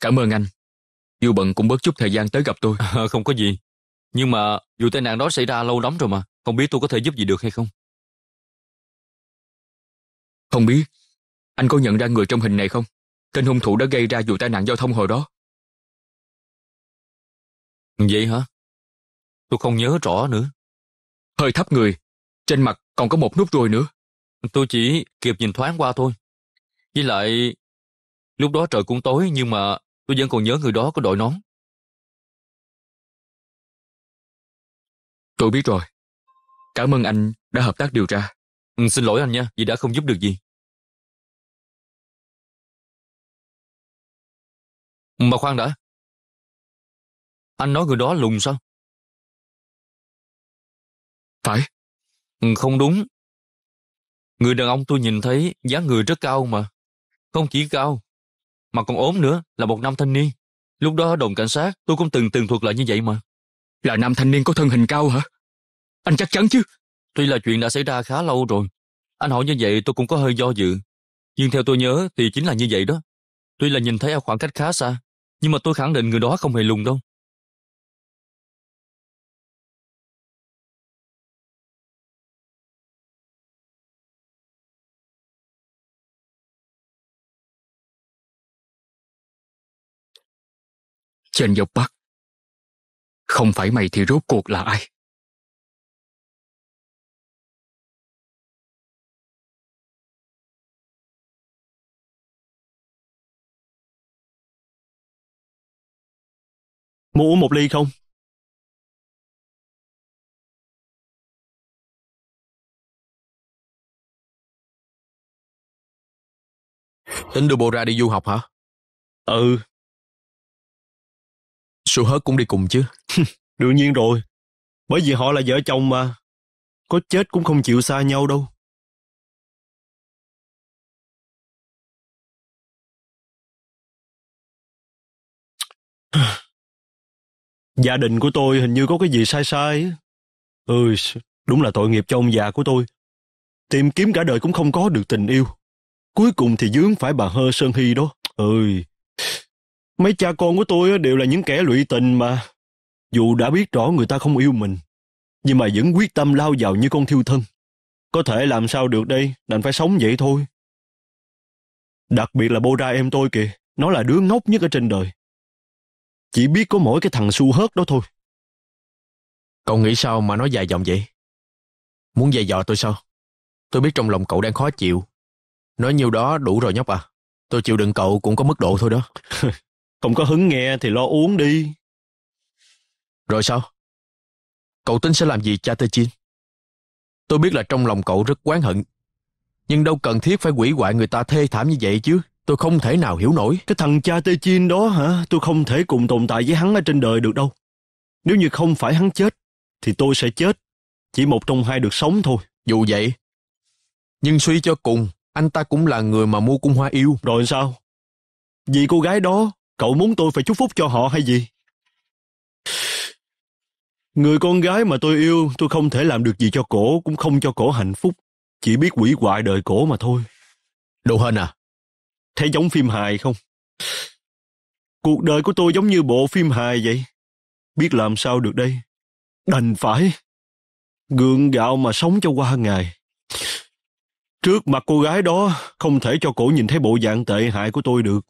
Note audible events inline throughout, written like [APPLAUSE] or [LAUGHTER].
Cảm ơn anh. Dù bận cũng bớt chút thời gian tới gặp tôi. À, [LAUGHS] không có gì. Nhưng mà dù tai nạn đó xảy ra lâu lắm rồi mà. Không biết tôi có thể giúp gì được hay không? Không biết. Anh có nhận ra người trong hình này không? Tên hung thủ đã gây ra vụ tai nạn giao thông hồi đó. Vậy hả? Tôi không nhớ rõ nữa. Hơi thấp người. Trên mặt còn có một nút ruồi nữa. Tôi chỉ kịp nhìn thoáng qua thôi. Với lại, lúc đó trời cũng tối nhưng mà Tôi vẫn còn nhớ người đó có đội nón. Tôi biết rồi. Cảm ơn anh đã hợp tác điều tra. Ừ, xin lỗi anh nha, vì đã không giúp được gì. Mà khoan đã. Anh nói người đó lùn sao? Phải. Ừ, không đúng. Người đàn ông tôi nhìn thấy dáng người rất cao mà. Không chỉ cao, mà còn ốm nữa là một nam thanh niên. Lúc đó ở đồn cảnh sát, tôi cũng từng từng thuộc lại như vậy mà. Là nam thanh niên có thân hình cao hả? Anh chắc chắn chứ? Tuy là chuyện đã xảy ra khá lâu rồi, anh hỏi như vậy tôi cũng có hơi do dự. Nhưng theo tôi nhớ thì chính là như vậy đó. Tuy là nhìn thấy ở khoảng cách khá xa, nhưng mà tôi khẳng định người đó không hề lùng đâu. Chen Dọc Bắc. Không phải mày thì rốt cuộc là ai? Muốn uống một ly không? Tính đưa bộ ra đi du học hả? Ừ, Suhớt cũng đi cùng chứ. [LAUGHS] Đương nhiên rồi. Bởi vì họ là vợ chồng mà. Có chết cũng không chịu xa nhau đâu. [SIGHS] Gia đình của tôi hình như có cái gì sai sai. ơi đúng là tội nghiệp cho ông già của tôi. Tìm kiếm cả đời cũng không có được tình yêu. Cuối cùng thì dướng phải bà Hơ Sơn Hy đó. Ơi, Mấy cha con của tôi đều là những kẻ lụy tình mà. Dù đã biết rõ người ta không yêu mình, nhưng mà vẫn quyết tâm lao vào như con thiêu thân. Có thể làm sao được đây, đành phải sống vậy thôi. Đặc biệt là bô ra em tôi kìa, nó là đứa ngốc nhất ở trên đời. Chỉ biết có mỗi cái thằng su hớt đó thôi. Cậu nghĩ sao mà nói dài dòng vậy? Muốn dài dò tôi sao? Tôi biết trong lòng cậu đang khó chịu. Nói nhiều đó đủ rồi nhóc à. Tôi chịu đựng cậu cũng có mức độ thôi đó. [LAUGHS] Không có hứng nghe thì lo uống đi. Rồi sao? Cậu tính sẽ làm gì cha Tê Chín? Tôi biết là trong lòng cậu rất quán hận. Nhưng đâu cần thiết phải quỷ hoại người ta thê thảm như vậy chứ. Tôi không thể nào hiểu nổi. Cái thằng cha Tê Chin đó hả? Tôi không thể cùng tồn tại với hắn ở trên đời được đâu. Nếu như không phải hắn chết, thì tôi sẽ chết. Chỉ một trong hai được sống thôi. Dù vậy, nhưng suy cho cùng, anh ta cũng là người mà mua cung hoa yêu. Rồi sao? Vì cô gái đó Cậu muốn tôi phải chúc phúc cho họ hay gì? Người con gái mà tôi yêu, tôi không thể làm được gì cho cổ, cũng không cho cổ hạnh phúc. Chỉ biết quỷ hoại đời cổ mà thôi. Đồ hên à? Thấy giống phim hài không? Cuộc đời của tôi giống như bộ phim hài vậy. Biết làm sao được đây? Đành phải. Gượng gạo mà sống cho qua ngày. Trước mặt cô gái đó, không thể cho cổ nhìn thấy bộ dạng tệ hại của tôi được.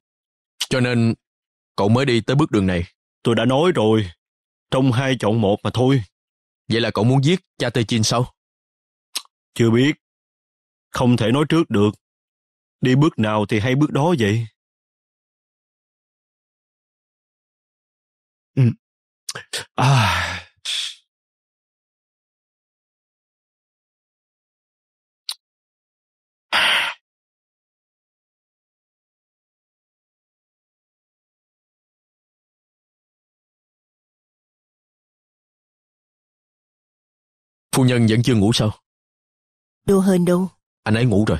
Cho nên cậu mới đi tới bước đường này. Tôi đã nói rồi, trong hai chọn một mà thôi. Vậy là cậu muốn giết cha Tê Chin sao? Chưa biết. Không thể nói trước được. Đi bước nào thì hay bước đó vậy. Ừ. À, Phu nhân vẫn chưa ngủ sao? Đâu Hên đâu. Anh ấy ngủ rồi.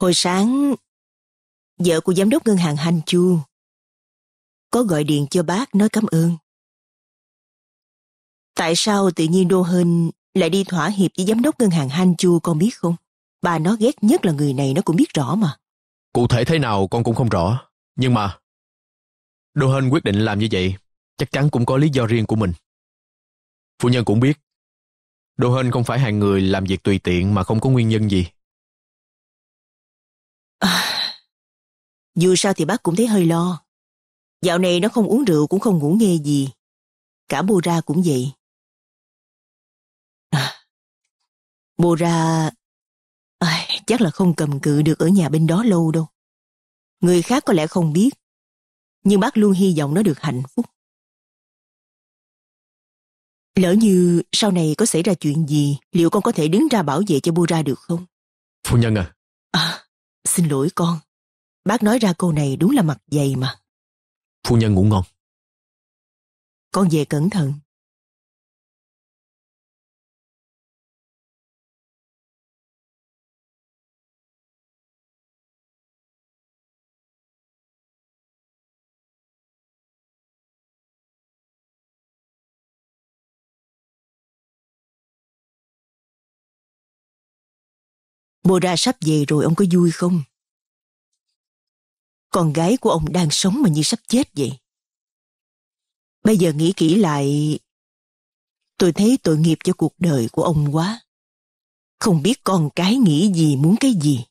Hồi sáng, vợ của giám đốc ngân hàng Hành Chu có gọi điện cho bác nói cảm ơn. Tại sao tự nhiên Đô Hên lại đi thỏa hiệp với giám đốc ngân hàng Han Chu con biết không? Bà nó ghét nhất là người này nó cũng biết rõ mà. Cụ thể thế nào con cũng không rõ. Nhưng mà, Đô Hên quyết định làm như vậy chắc chắn cũng có lý do riêng của mình. Phu nhân cũng biết Đô Hên không phải hàng người làm việc tùy tiện mà không có nguyên nhân gì. À, dù sao thì bác cũng thấy hơi lo. Dạo này nó không uống rượu cũng không ngủ nghe gì. Cả bô ra cũng vậy. À, bô ra... À, chắc là không cầm cự được ở nhà bên đó lâu đâu. Người khác có lẽ không biết. Nhưng bác luôn hy vọng nó được hạnh phúc. Lỡ như sau này có xảy ra chuyện gì, liệu con có thể đứng ra bảo vệ cho Bura được không? Phu nhân à. À, xin lỗi con. Bác nói ra câu này đúng là mặt dày mà. Phu nhân ngủ ngon. Con về cẩn thận. Bồ ra sắp về rồi ông có vui không? Con gái của ông đang sống mà như sắp chết vậy. Bây giờ nghĩ kỹ lại, tôi thấy tội nghiệp cho cuộc đời của ông quá. Không biết con cái nghĩ gì muốn cái gì.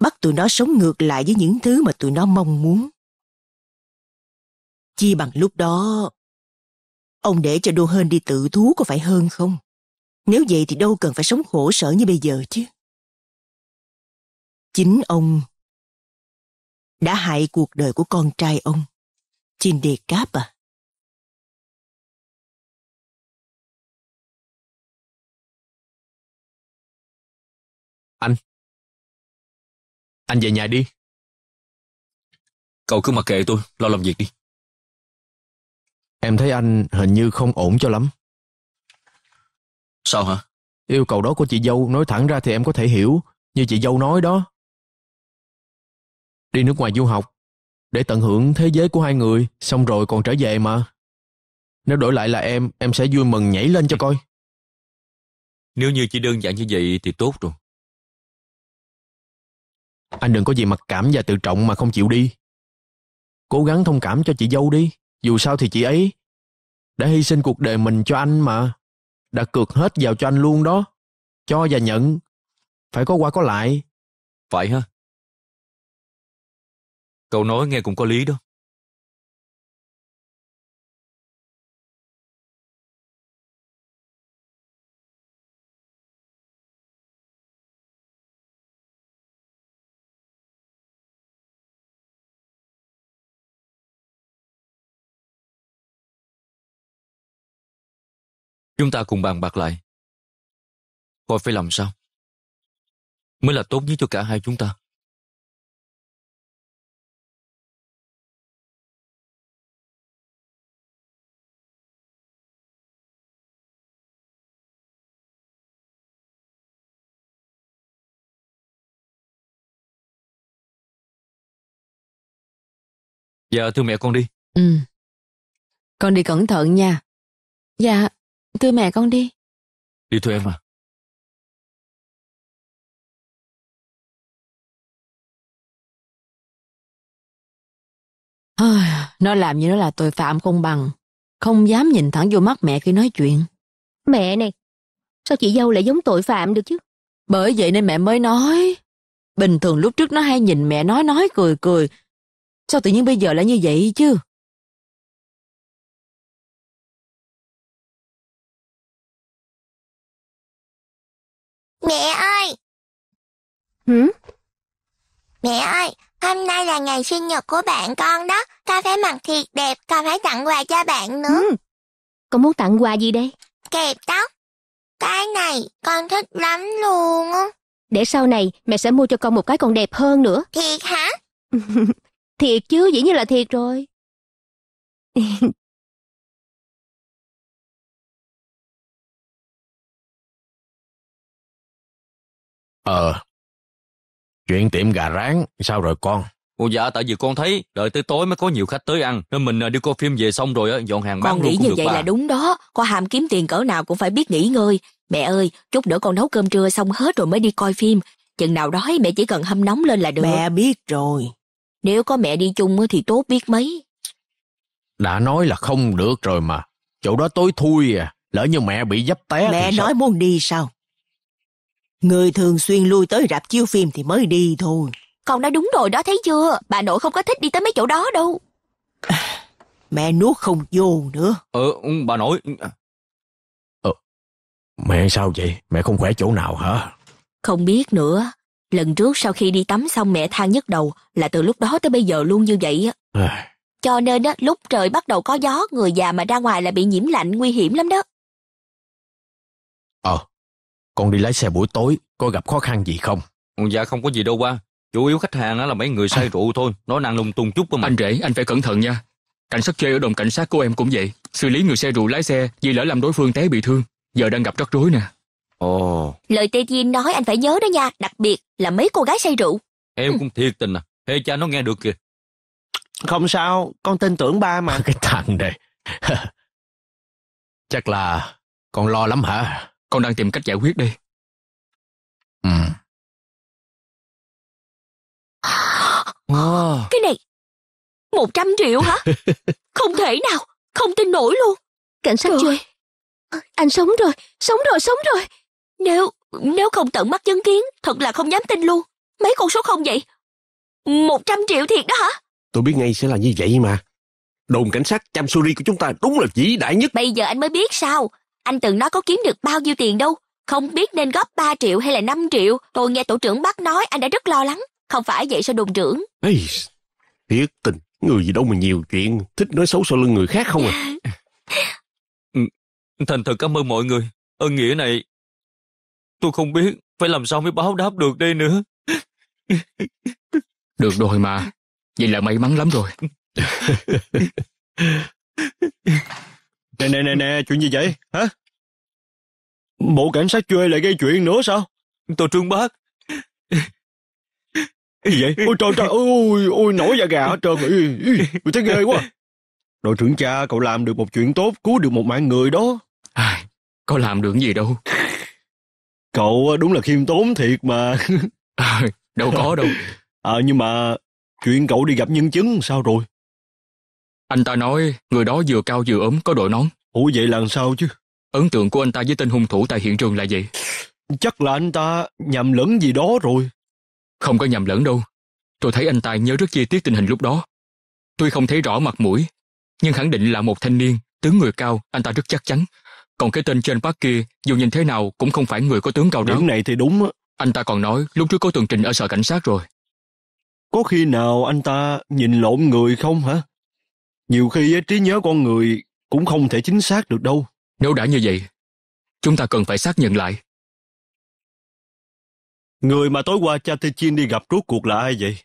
Bắt tụi nó sống ngược lại với những thứ mà tụi nó mong muốn. Chi bằng lúc đó, ông để cho Đô Hên đi tự thú có phải hơn không? Nếu vậy thì đâu cần phải sống khổ sở như bây giờ chứ. Chính ông đã hại cuộc đời của con trai ông. Chin đề cáp à? Anh. Anh về nhà đi. Cậu cứ mặc kệ tôi, lo làm việc đi. Em thấy anh hình như không ổn cho lắm. Sao hả? Yêu cầu đó của chị dâu nói thẳng ra thì em có thể hiểu. Như chị dâu nói đó, đi nước ngoài du học để tận hưởng thế giới của hai người xong rồi còn trở về mà. Nếu đổi lại là em, em sẽ vui mừng nhảy lên cho ừ. coi. Nếu như chỉ đơn giản như vậy thì tốt rồi. Anh đừng có gì mặc cảm và tự trọng mà không chịu đi. Cố gắng thông cảm cho chị dâu đi. Dù sao thì chị ấy đã hy sinh cuộc đời mình cho anh mà. Đã cược hết vào cho anh luôn đó. Cho và nhận. Phải có qua có lại. Phải ha? Cậu nói nghe cũng có lý đó. Chúng ta cùng bàn bạc lại. Coi phải làm sao? Mới là tốt nhất cho cả hai chúng ta. Dạ thưa mẹ con đi. Ừ. Con đi cẩn thận nha. Dạ, thưa mẹ con đi. Đi thưa em à. nó làm như nó là tội phạm không bằng. Không dám nhìn thẳng vô mắt mẹ khi nói chuyện. Mẹ này, sao chị dâu lại giống tội phạm được chứ? Bởi vậy nên mẹ mới nói. Bình thường lúc trước nó hay nhìn mẹ nói nói cười cười, Sao tự nhiên bây giờ lại như vậy chứ? Mẹ ơi! Hử? Mẹ ơi, hôm nay là ngày sinh nhật của bạn con đó. Con phải mặc thiệt đẹp, con phải tặng quà cho bạn nữa. Ừ. Con muốn tặng quà gì đây? Kẹp tóc. Cái này con thích lắm luôn Để sau này mẹ sẽ mua cho con một cái còn đẹp hơn nữa. Thiệt hả? [LAUGHS] Thiệt chứ, dĩ nhiên là thiệt rồi. [LAUGHS] ờ, chuyện tiệm gà rán sao rồi con? Ồ dạ, tại vì con thấy đợi tới tối mới có nhiều khách tới ăn, nên mình à, đi coi phim về xong rồi dọn hàng bán Con nghĩ như vậy bà. là đúng đó, con hàm kiếm tiền cỡ nào cũng phải biết nghỉ ngơi. Mẹ ơi, chút nữa con nấu cơm trưa xong hết rồi mới đi coi phim, chừng nào đói mẹ chỉ cần hâm nóng lên là được. Mẹ biết rồi. Nếu có mẹ đi chung thì tốt biết mấy. Đã nói là không được rồi mà. Chỗ đó tối thui à. Lỡ như mẹ bị dấp té Mẹ nói sao? muốn đi sao? Người thường xuyên lui tới rạp chiếu phim thì mới đi thôi. Con nói đúng rồi đó thấy chưa? Bà nội không có thích đi tới mấy chỗ đó đâu. [SIGHS] mẹ nuốt không vô nữa. Ờ, ừ, bà nội... Ờ, mẹ sao vậy? Mẹ không khỏe chỗ nào hả? Không biết nữa lần trước sau khi đi tắm xong mẹ than nhức đầu là từ lúc đó tới bây giờ luôn như vậy á cho nên á lúc trời bắt đầu có gió người già mà ra ngoài là bị nhiễm lạnh nguy hiểm lắm đó ờ con đi lái xe buổi tối có gặp khó khăn gì không ừ, dạ không có gì đâu ba chủ yếu khách hàng á là mấy người say à. rượu thôi nói năng lung tung chút mà anh rể anh phải cẩn thận nha cảnh sát chơi ở đồn cảnh sát của em cũng vậy xử lý người xe rượu lái xe vì lỡ làm đối phương té bị thương giờ đang gặp rắc rối nè Ồ. Lời Tê Duyên nói anh phải nhớ đó nha, đặc biệt là mấy cô gái say rượu. Em cũng thiệt tình à, hê cha nó nghe được kìa. Không sao, con tin tưởng ba mà. [LAUGHS] Cái thằng này. [LAUGHS] Chắc là con lo lắm hả? Con đang tìm cách giải quyết đi. Ừ. À. [GASPS] Cái này, 100 triệu hả? [LAUGHS] không thể nào, không tin nổi luôn. Cảnh sát Trời. Anh sống rồi, sống rồi, sống rồi. Nếu, nếu không tận mắt chứng kiến, thật là không dám tin luôn. Mấy con số không vậy? Một trăm triệu thiệt đó hả? Tôi biết ngay sẽ là như vậy mà. Đồn cảnh sát chăm Chamsuri của chúng ta đúng là vĩ đại nhất. Bây giờ anh mới biết sao? Anh từng nói có kiếm được bao nhiêu tiền đâu. Không biết nên góp 3 triệu hay là 5 triệu. Tôi nghe tổ trưởng bác nói anh đã rất lo lắng. Không phải vậy sao đồn trưởng? Ê, thiệt tình, người gì đâu mà nhiều chuyện, thích nói xấu sau lưng người khác không à? [LAUGHS] Ừ, thành thật cảm ơn mọi người. Ơn nghĩa này Tôi không biết phải làm sao mới báo đáp được đây nữa. [LAUGHS] Được rồi mà. Vậy là may mắn lắm rồi. [LAUGHS] nè nè nè nè, chuyện gì vậy? Hả? Bộ cảnh sát chơi lại gây chuyện nữa sao? Tôi trương bác. Gì vậy? Ôi trời trời, ôi, ôi nổi da gà hết trơn. Tôi thấy ghê quá. Đội trưởng cha cậu làm được một chuyện tốt, cứu được một mạng người đó. À, có làm được gì đâu cậu ờ, đúng là khiêm tốn thiệt mà [LAUGHS] ừ, đâu có đâu à, [LAUGHS] nhưng mà chuyện cậu đi gặp nhân chứng sao rồi anh ta nói người đó vừa cao vừa ốm có đội nón ủa vậy là sao chứ ấn tượng của anh ta với tên hung thủ tại hiện trường là gì chắc là anh ta nhầm lẫn gì đó rồi không có nhầm lẫn đâu tôi thấy anh ta nhớ rất chi tiết tình hình lúc đó tôi không thấy rõ mặt mũi nhưng khẳng định là một thanh niên tướng người cao anh ta rất chắc chắn còn cái tên trên bác kia, dù nhìn thế nào cũng không phải người của tướng cao đó. Điểm này thì đúng á. Anh ta còn nói lúc trước có tường trình ở sở cảnh sát rồi. Có khi nào anh ta nhìn lộn người không hả? Nhiều khi trí nhớ con người cũng không thể chính xác được đâu. Nếu đã như vậy, chúng ta cần phải xác nhận lại. Người mà tối qua cha Tê Chiên đi gặp rốt cuộc là ai vậy?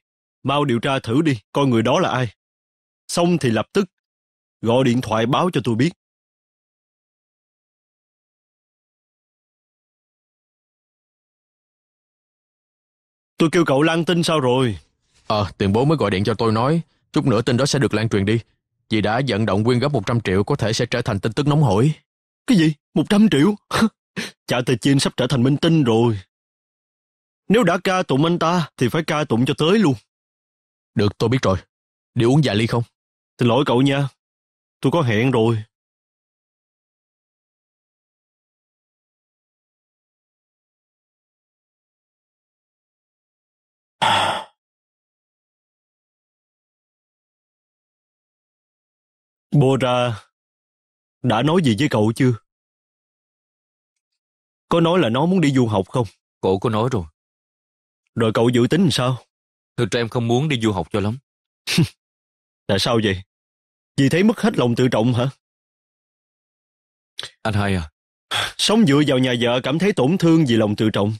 Mau điều tra thử đi, coi người đó là ai. Xong thì lập tức gọi điện thoại báo cho tôi biết. Tôi kêu cậu lan tin sao rồi? Ờ, à, tiền bố mới gọi điện cho tôi nói, chút nữa tin đó sẽ được lan truyền đi. Vì đã vận động quyên góp 100 triệu có thể sẽ trở thành tin tức nóng hổi. Cái gì? 100 triệu? [LAUGHS] Chả từ Chiên sắp trở thành minh tinh rồi. Nếu đã ca tụng anh ta thì phải ca tụng cho tới luôn. Được, tôi biết rồi. Đi uống vài ly không? Xin lỗi cậu nha. Tôi có hẹn rồi. Bô ra đã nói gì với cậu chưa? Có nói là nó muốn đi du học không? Cổ có nói rồi. Rồi cậu dự tính làm sao? Thực ra em không muốn đi du học cho lắm. Tại [LAUGHS] sao vậy? Vì thấy mất hết lòng tự trọng hả? Anh hai à? Sống dựa vào nhà vợ cảm thấy tổn thương vì lòng tự trọng.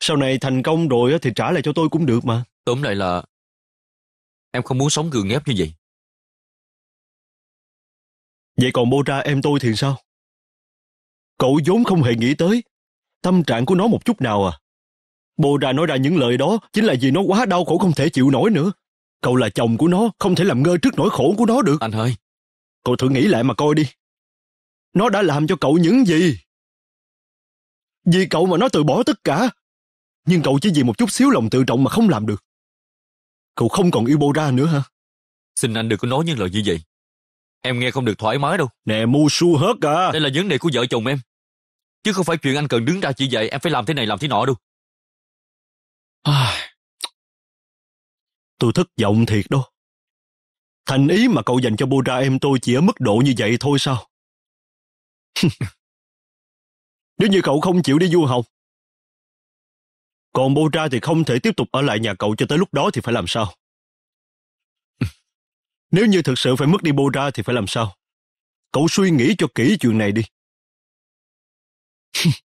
Sau này thành công rồi thì trả lại cho tôi cũng được mà. Tóm lại là em không muốn sống gượng ép như vậy. Vậy còn Mô Ra em tôi thì sao? Cậu vốn không hề nghĩ tới. Tâm trạng của nó một chút nào à? Bồ ra nói ra những lời đó chính là vì nó quá đau khổ không thể chịu nổi nữa. Cậu là chồng của nó, không thể làm ngơ trước nỗi khổ của nó được. Anh ơi! Cậu thử nghĩ lại mà coi đi. Nó đã làm cho cậu những gì? Vì cậu mà nó từ bỏ tất cả. Nhưng cậu chỉ vì một chút xíu lòng tự trọng mà không làm được. Cậu không còn yêu Bô ra nữa hả? Xin anh đừng có nói những lời như vậy. Em nghe không được thoải mái đâu. Nè mu su hết cả. À. Đây là vấn đề của vợ chồng em. Chứ không phải chuyện anh cần đứng ra chỉ dạy em phải làm thế này làm thế nọ đâu. À, tôi thất vọng thiệt đó. Thành ý mà cậu dành cho Bora em tôi chỉ ở mức độ như vậy thôi sao? [LAUGHS] Nếu như cậu không chịu đi du học, còn Bora thì không thể tiếp tục ở lại nhà cậu cho tới lúc đó thì phải làm sao? Nếu như thực sự phải mất đi bô ra thì phải làm sao? Cậu suy nghĩ cho kỹ chuyện này đi. [LAUGHS]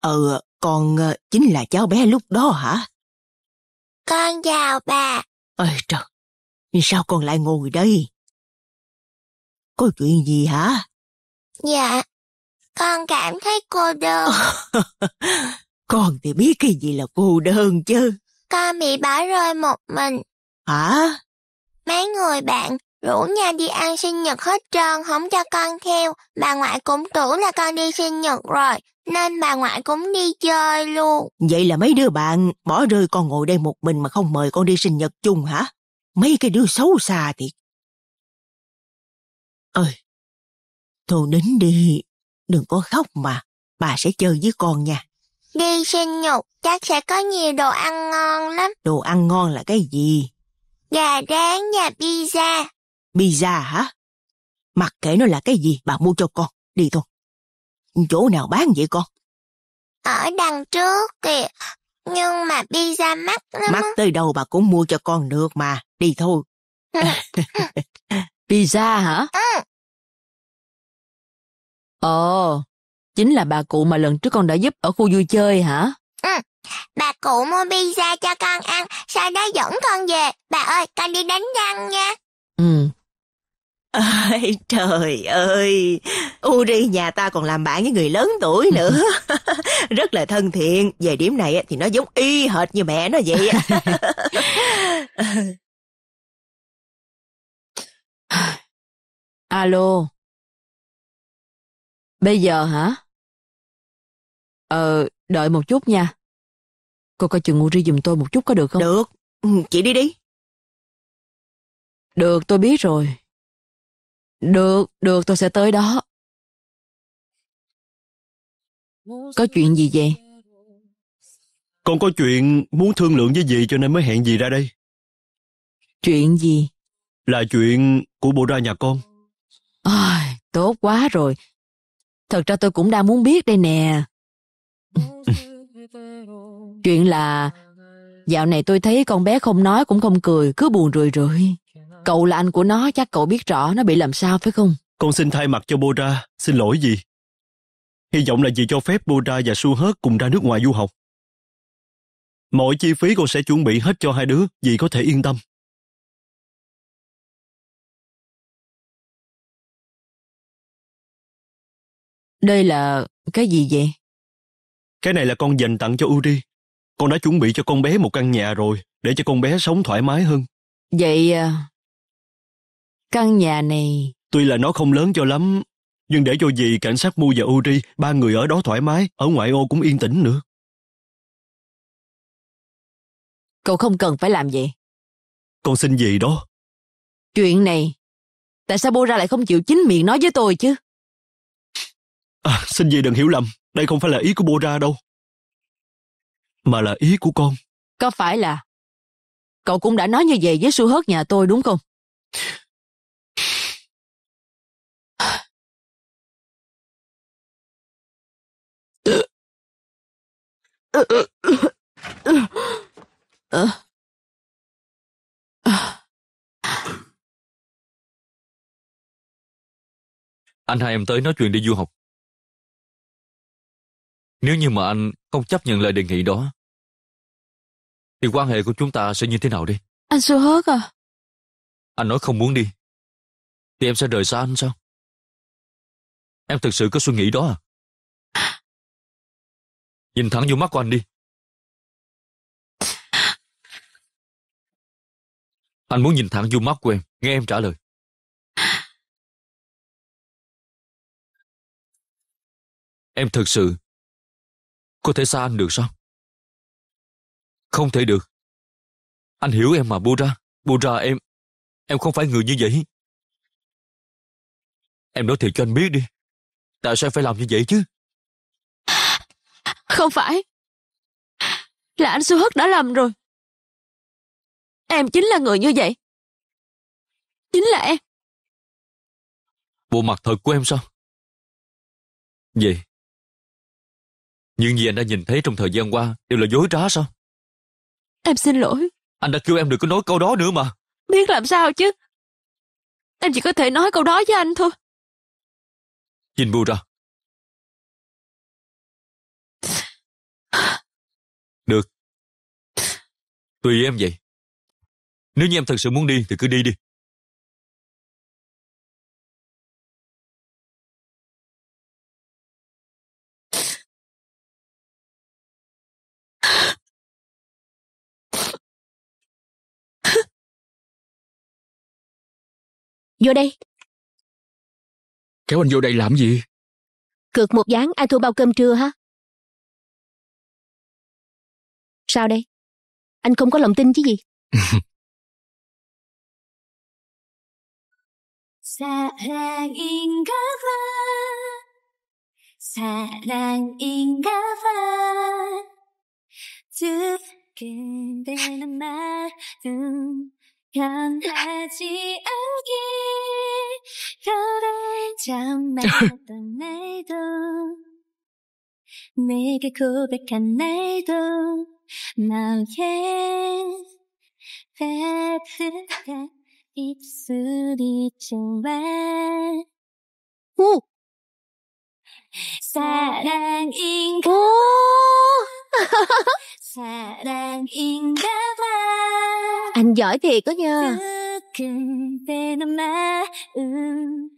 Ờ, con ờ, chính là cháu bé lúc đó hả? Con chào bà. Ôi trời, sao con lại ngồi đây? Có chuyện gì hả? Dạ, con cảm thấy cô đơn. [LAUGHS] con thì biết cái gì là cô đơn chứ. Con bị bỏ rơi một mình. Hả? Mấy người bạn Rủ nhà đi ăn sinh nhật hết trơn, không cho con theo. Bà ngoại cũng tưởng là con đi sinh nhật rồi, nên bà ngoại cũng đi chơi luôn. Vậy là mấy đứa bạn bỏ rơi con ngồi đây một mình mà không mời con đi sinh nhật chung hả? Mấy cái đứa xấu xa thiệt. Ơi, thôi đến đi, đừng có khóc mà, bà sẽ chơi với con nha. Đi sinh nhật chắc sẽ có nhiều đồ ăn ngon lắm. Đồ ăn ngon là cái gì? Gà rán và pizza. Pizza hả? Mặc kệ nó là cái gì bà mua cho con, đi thôi. Chỗ nào bán vậy con? Ở đằng trước kìa, nhưng mà pizza mắc lắm. Mắc tới đâu bà cũng mua cho con được mà, đi thôi. pizza ừ. [LAUGHS] hả? Ừ. Ồ, chính là bà cụ mà lần trước con đã giúp ở khu vui chơi hả? Ừ, bà cụ mua pizza cho con ăn, sau đó dẫn con về. Bà ơi, con đi đánh răng nha. Ừ, Ôi trời ơi, Uri nhà ta còn làm bạn với người lớn tuổi ừ. nữa. [LAUGHS] Rất là thân thiện, về điểm này thì nó giống y hệt như mẹ nó vậy. [LAUGHS] Alo. Bây giờ hả? Ờ, đợi một chút nha. Cô coi chừng Uri giùm tôi một chút có được không? Được, ừ, chị đi đi. Được, tôi biết rồi. Được, được, tôi sẽ tới đó. Có chuyện gì vậy? Con có chuyện muốn thương lượng với dì cho nên mới hẹn dì ra đây. Chuyện gì? Là chuyện của bộ ra nhà con. À, tốt quá rồi. Thật ra tôi cũng đang muốn biết đây nè. chuyện là dạo này tôi thấy con bé không nói cũng không cười, cứ buồn rười rượi. Ờ. Cậu là anh của nó, chắc cậu biết rõ nó bị làm sao phải không? Con xin thay mặt cho Bora, xin lỗi gì. Hy vọng là vì cho phép Bora và Su Hớt cùng ra nước ngoài du học. Mọi chi phí con sẽ chuẩn bị hết cho hai đứa, vì có thể yên tâm. Đây là cái gì vậy? Cái này là con dành tặng cho Uri. Con đã chuẩn bị cho con bé một căn nhà rồi, để cho con bé sống thoải mái hơn. Vậy à, Căn nhà này... Tuy là nó không lớn cho lắm, nhưng để cho gì cảnh sát Mu và Uri, ba người ở đó thoải mái, ở ngoại ô cũng yên tĩnh nữa. Cậu không cần phải làm vậy. Con xin gì đó. Chuyện này, tại sao Bô Ra lại không chịu chính miệng nói với tôi chứ? À, xin gì đừng hiểu lầm, đây không phải là ý của Bô Ra đâu. Mà là ý của con. Có phải là cậu cũng đã nói như vậy với su hớt nhà tôi đúng không? Anh hai em tới nói chuyện đi du học. Nếu như mà anh không chấp nhận lời đề nghị đó, thì quan hệ của chúng ta sẽ như thế nào đi? Anh sợ hớt à? Anh nói không muốn đi, thì em sẽ rời xa anh sao? Em thực sự có suy nghĩ đó à? Nhìn thẳng vô mắt của anh đi. Anh muốn nhìn thẳng vô mắt của em, nghe em trả lời. Em thật sự có thể xa anh được sao? Không thể được. Anh hiểu em mà, Bura. Bura, em... Em không phải người như vậy. Em nói thiệt cho anh biết đi. Tại sao phải làm như vậy chứ? Không phải. Là anh Su Hất đã lầm rồi. Em chính là người như vậy. Chính là em. Bộ mặt thật của em sao? Vậy, những gì anh đã nhìn thấy trong thời gian qua đều là dối trá sao? Em xin lỗi. Anh đã kêu em đừng có nói câu đó nữa mà. Biết làm sao chứ. Em chỉ có thể nói câu đó với anh thôi. Nhìn bu ra, Được. Tùy em vậy. Nếu như em thật sự muốn đi thì cứ đi đi. Vô đây. Kéo anh vô đây làm gì? Cược một dáng ai thua bao cơm trưa hả? Sao đây? Anh không có lòng tin chứ gì? 사랑인가봐 사랑인가봐 두근 대는 말은 변하지 않기 별의 장마던 날도 내게 고백한 날도 나의 베트가 입술이 정말 오! 사랑인가 사랑인가 봐 Anh giỏi thiệt đó nha 그때는 마음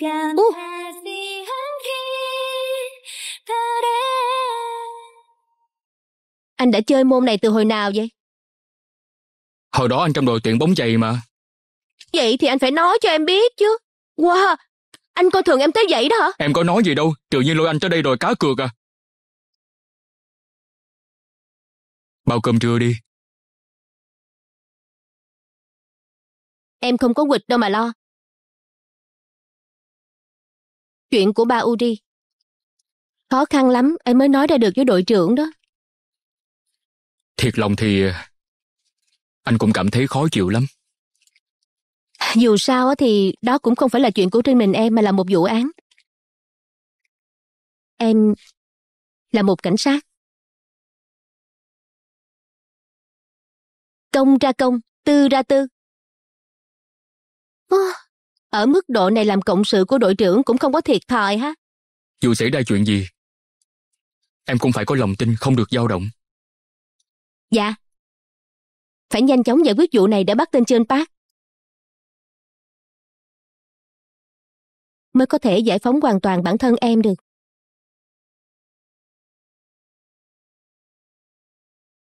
감사지 않게 Anh đã chơi môn này từ hồi nào vậy? Hồi đó anh trong đội tuyển bóng chày mà. Vậy thì anh phải nói cho em biết chứ. Wow, anh coi thường em tới vậy đó hả? Em có nói gì đâu, tự nhiên lôi anh tới đây rồi cá cược à. Bao cơm trưa đi. Em không có quịch đâu mà lo. Chuyện của ba Uri. Khó khăn lắm, em mới nói ra được với đội trưởng đó. Thiệt lòng thì ờ, anh cũng cảm thấy khó chịu lắm. Dù sao thì đó cũng không phải là chuyện của riêng mình em mà là một vụ án. Em là một cảnh sát. Công ra công, tư ra tư. Ở mức độ này làm cộng sự của đội trưởng cũng không có thiệt thòi ha. Dù xảy ra chuyện gì, em cũng phải có lòng tin không được dao động. Dạ. Phải nhanh chóng giải quyết vụ này để bắt tên trên Park. Mới có thể giải phóng hoàn toàn bản thân em được.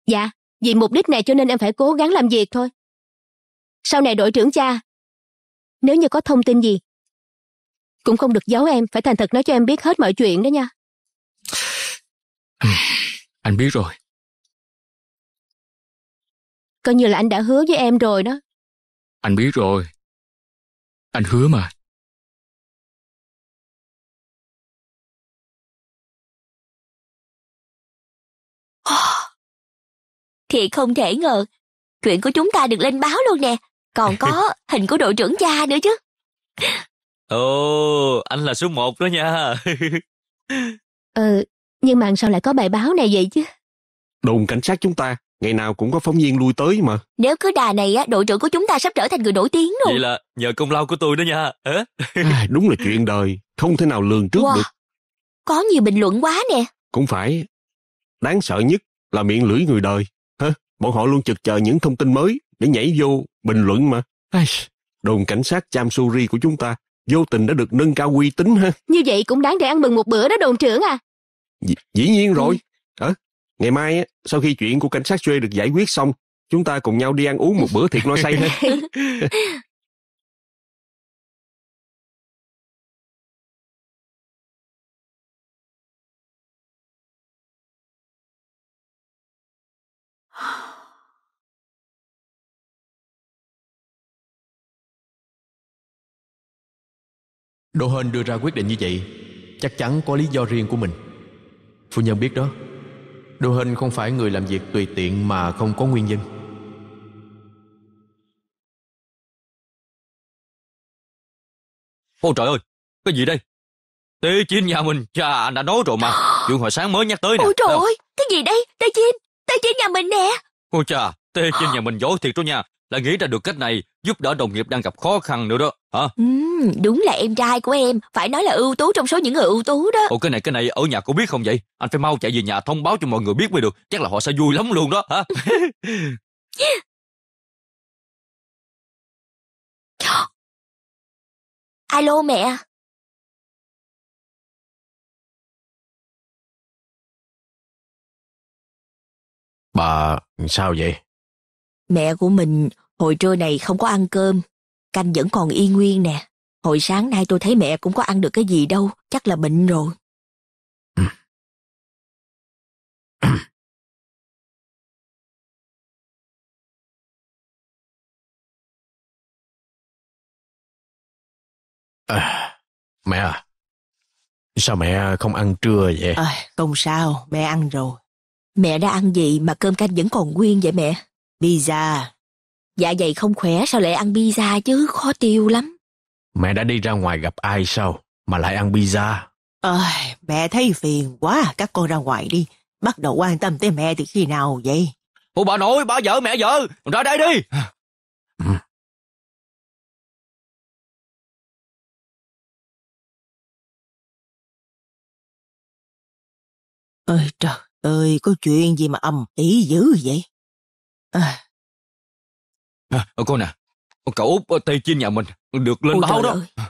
Dạ, vì mục đích này cho nên em phải cố gắng làm việc thôi. Sau này đội trưởng cha, nếu như có thông tin gì, cũng không được giấu em, phải thành thật nói cho em biết hết mọi chuyện đó nha. Anh biết rồi. Coi như là anh đã hứa với em rồi đó. Anh biết rồi. Anh hứa mà. [SIGHS] Thì không thể ngờ, chuyện của chúng ta được lên báo luôn nè. Còn có [LAUGHS] hình của đội trưởng cha nữa chứ. Ồ, anh là số một đó nha. ừ, [LAUGHS] nhưng mà sao lại có bài báo này vậy chứ? Đồn cảnh sát chúng ta Ngày nào cũng có phóng viên lui tới mà. Nếu cứ đà này á, đội trưởng của chúng ta sắp trở thành người nổi tiếng rồi. Vậy là nhờ công lao của tôi đó nha. à, đúng là chuyện đời, không thể nào lường trước wow. được. Có nhiều bình luận quá nè. Cũng phải. Đáng sợ nhất là miệng lưỡi người đời. Hả? Bọn họ luôn chực chờ những thông tin mới để nhảy vô bình luận mà. đồn cảnh sát Chamsuri của chúng ta vô tình đã được nâng cao uy tín ha. Như vậy cũng đáng để ăn mừng một bữa đó đồn trưởng à. D- dĩ nhiên rồi. Ừ. À, Ngày mai, á, sau khi chuyện của cảnh sát Duy được giải quyết xong, chúng ta cùng nhau đi ăn uống một bữa thiệt no say ha. Đỗ Hên đưa ra quyết định như vậy Chắc chắn có lý do riêng của mình Phu nhân biết đó Đô hình không phải người làm việc tùy tiện mà không có nguyên nhân. Ôi trời ơi, cái gì đây? Tê Chin nhà mình, cha anh đã nói rồi mà. Chuyện hồi sáng mới nhắc tới nè. Ôi trời ơi, cái gì đây? Tê Chin, Tê Chin nhà mình nè. Ôi cha, Tê Chin nhà mình giỏi thiệt đó nha là nghĩ ra được cách này giúp đỡ đồng nghiệp đang gặp khó khăn nữa đó hả ừ, đúng là em trai của em phải nói là ưu tú trong số những người ưu tú đó ồ cái này cái này ở nhà cô biết không vậy anh phải mau chạy về nhà thông báo cho mọi người biết mới được chắc là họ sẽ vui lắm luôn đó hả [LAUGHS] alo mẹ bà sao vậy mẹ của mình Hồi trưa này không có ăn cơm, canh vẫn còn y nguyên nè. Hồi sáng nay tôi thấy mẹ cũng có ăn được cái gì đâu, chắc là bệnh rồi. À, mẹ à, sao mẹ không ăn trưa vậy? À, không sao, mẹ ăn rồi. Mẹ đã ăn gì mà cơm canh vẫn còn nguyên vậy mẹ? Pizza, Dạ dày không khỏe sao lại ăn pizza chứ khó tiêu lắm. Mẹ đã đi ra ngoài gặp ai sao mà lại ăn pizza? Ơi, mẹ thấy phiền quá, các con ra ngoài đi. Bắt đầu quan tâm tới mẹ từ khi nào vậy? Ô bà nội, bà vợ, mẹ vợ, ra đây đi. ơi ừ. trời ơi, có chuyện gì mà âm ý dữ vậy? À, À, cô nè, cậu út Tây Chinh nhà mình được lên Ôi báo đó. Ơi.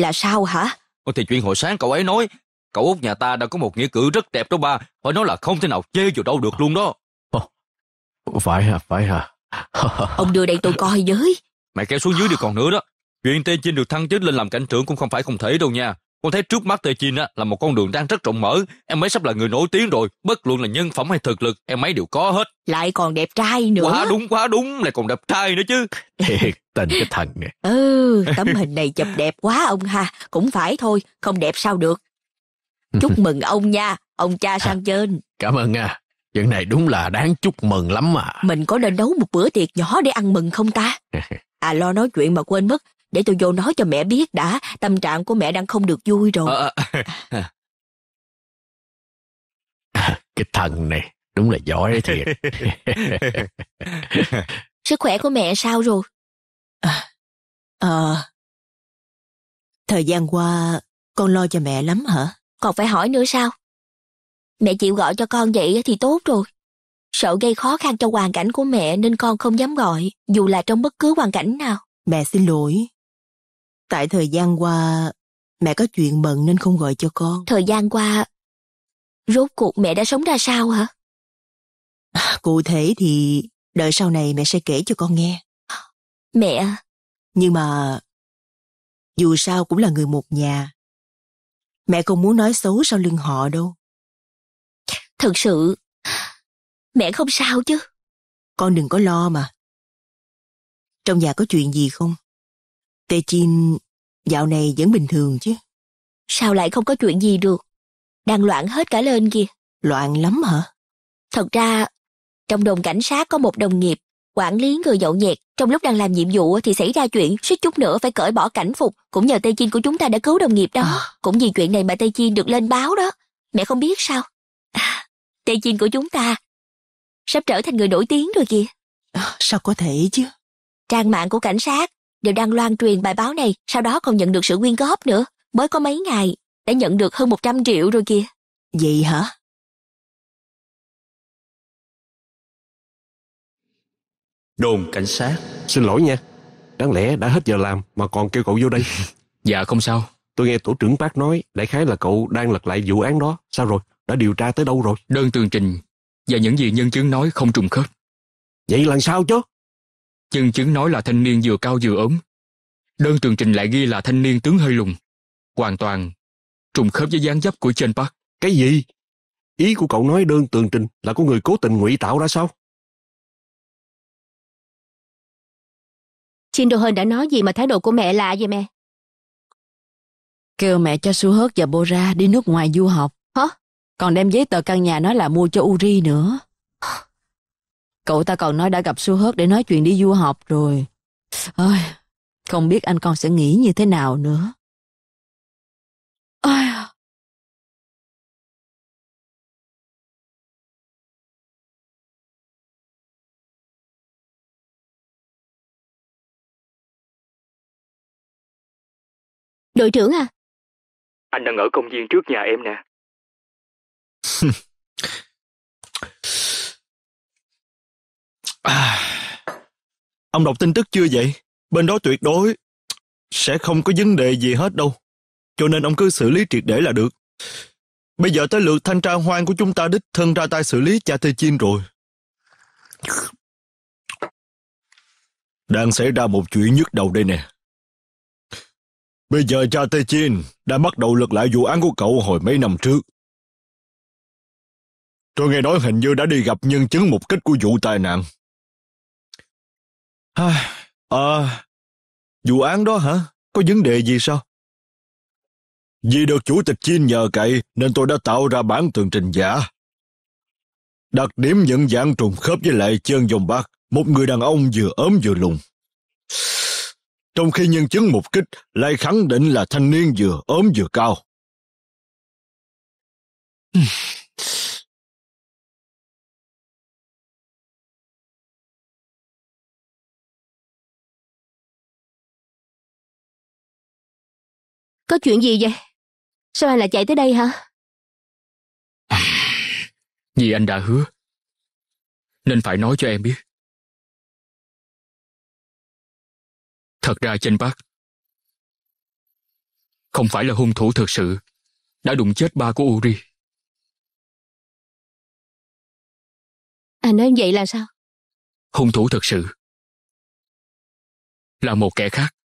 Là sao hả? Thì chuyện hồi sáng cậu ấy nói, cậu út nhà ta đã có một nghĩa cử rất đẹp đó ba, phải nói là không thể nào chê vào đâu được luôn đó. Phải hả, phải hả? [LAUGHS] Ông đưa đây tôi coi với. mẹ kéo xuống dưới được còn nữa đó. Chuyện Tây Chinh được thăng chức lên làm cảnh trưởng cũng không phải không thể đâu nha. Con thấy trước mắt Tê Chin á, là một con đường đang rất rộng mở. Em ấy sắp là người nổi tiếng rồi. Bất luận là nhân phẩm hay thực lực, em ấy đều có hết. Lại còn đẹp trai nữa. Quá đúng, quá đúng. Lại còn đẹp trai nữa chứ. Thiệt [LAUGHS] tình cái thằng này. Ừ, tấm hình này chụp đẹp quá ông ha. Cũng phải thôi, không đẹp sao được. Chúc mừng ông nha, ông cha sang à, trên. Cảm ơn nha. Chuyện này đúng là đáng chúc mừng lắm mà. Mình có nên nấu một bữa tiệc nhỏ để ăn mừng không ta? [LAUGHS] À lo nói chuyện mà quên mất, để tôi vô nói cho mẹ biết đã, tâm trạng của mẹ đang không được vui rồi. Ờ, ờ. cái thằng này đúng là giỏi thiệt. [LAUGHS] Sức khỏe của mẹ sao rồi? À, à, thời gian qua con lo cho mẹ lắm hả? Còn phải hỏi nữa sao? Mẹ chịu gọi cho con vậy thì tốt rồi. Sợ gây khó khăn cho hoàn cảnh của mẹ nên con không dám gọi, dù là trong bất cứ hoàn cảnh nào. Mẹ xin lỗi, Tại thời gian qua, mẹ có chuyện bận nên không gọi cho con. Thời gian qua, rốt cuộc mẹ đã sống ra sao hả? Cụ thể thì đợi sau này mẹ sẽ kể cho con nghe. Mẹ... À? Nhưng mà dù sao cũng là người một nhà. Mẹ không muốn nói xấu sau lưng họ đâu. Thật sự, mẹ không sao chứ. Con đừng có lo mà. Trong nhà có chuyện gì không? Tê Chin dạo này vẫn bình thường chứ? Sao lại không có chuyện gì được? Đang loạn hết cả lên kìa. Loạn lắm hả? Thật ra, trong đồn cảnh sát có một đồng nghiệp quản lý người nhậu nhẹt. Trong lúc đang làm nhiệm vụ thì xảy ra chuyện suýt chút nữa phải cởi bỏ cảnh phục. Cũng nhờ Tê Chin của chúng ta đã cứu đồng nghiệp đó. À. Cũng vì chuyện này mà Tê Chin được lên báo đó. Mẹ không biết sao. À, Tê Chinh của chúng ta sắp trở thành người nổi tiếng rồi kìa. À, sao có thể chứ? Trang mạng của cảnh sát đều đang loan truyền bài báo này, sau đó còn nhận được sự quyên góp nữa. Mới có mấy ngày, đã nhận được hơn 100 triệu rồi kìa. Gì hả? Đồn cảnh sát. Xin lỗi nha. Đáng lẽ đã hết giờ làm mà còn kêu cậu vô đây. [LAUGHS] dạ không sao. Tôi nghe tổ trưởng bác nói, đại khái là cậu đang lật lại vụ án đó. Sao rồi? Đã điều tra tới đâu rồi? Đơn tường trình và những gì nhân chứng nói không trùng khớp. Vậy làm sao chứ? Nhân chứng nói là thanh niên vừa cao vừa ốm. Đơn tường trình lại ghi là thanh niên tướng hơi lùn. Hoàn toàn trùng khớp với dáng dấp của trên Park. Cái gì? Ý của cậu nói đơn tường trình là có người cố tình ngụy tạo ra sao? Shin Do Hên đã nói gì mà thái độ của mẹ lạ vậy mẹ? Kêu mẹ cho Su Hớt và Bora đi nước ngoài du học. Hả? Còn đem giấy tờ căn nhà nói là mua cho Uri nữa. Cậu ta còn nói đã gặp Su Hớt để nói chuyện đi du học rồi. Ôi, không biết anh con sẽ nghĩ như thế nào nữa. Ôi, Đội trưởng à? Anh đang ở công viên trước nhà em nè. [LAUGHS] À, [SIGHS] ông đọc tin tức chưa vậy? Bên đó tuyệt đối sẽ không có vấn đề gì hết đâu. Cho nên ông cứ xử lý triệt để là được. Bây giờ tới lượt thanh tra hoang của chúng ta đích thân ra tay xử lý cha Tê Chin rồi. Đang xảy ra một chuyện nhức đầu đây nè. Bây giờ cha Tê Chin đã bắt đầu lật lại vụ án của cậu hồi mấy năm trước. Tôi nghe nói hình như đã đi gặp nhân chứng một kích của vụ tai nạn À, vụ án đó hả? Có vấn đề gì sao? Vì được chủ tịch Chin nhờ cậy nên tôi đã tạo ra bản tường trình giả. Đặc điểm nhận dạng trùng khớp với lại chân dòng bạc, một người đàn ông vừa ốm vừa lùn. Trong khi nhân chứng mục kích lại khẳng định là thanh niên vừa ốm vừa cao. Có chuyện gì vậy? Sao anh lại chạy tới đây hả? [SIGHS] Vì anh đã hứa. Nên phải nói cho em biết. Thật ra trên bác không phải là hung thủ thực sự đã đụng chết ba của Uri. Anh nói vậy là sao? Hung thủ thực sự là một kẻ khác.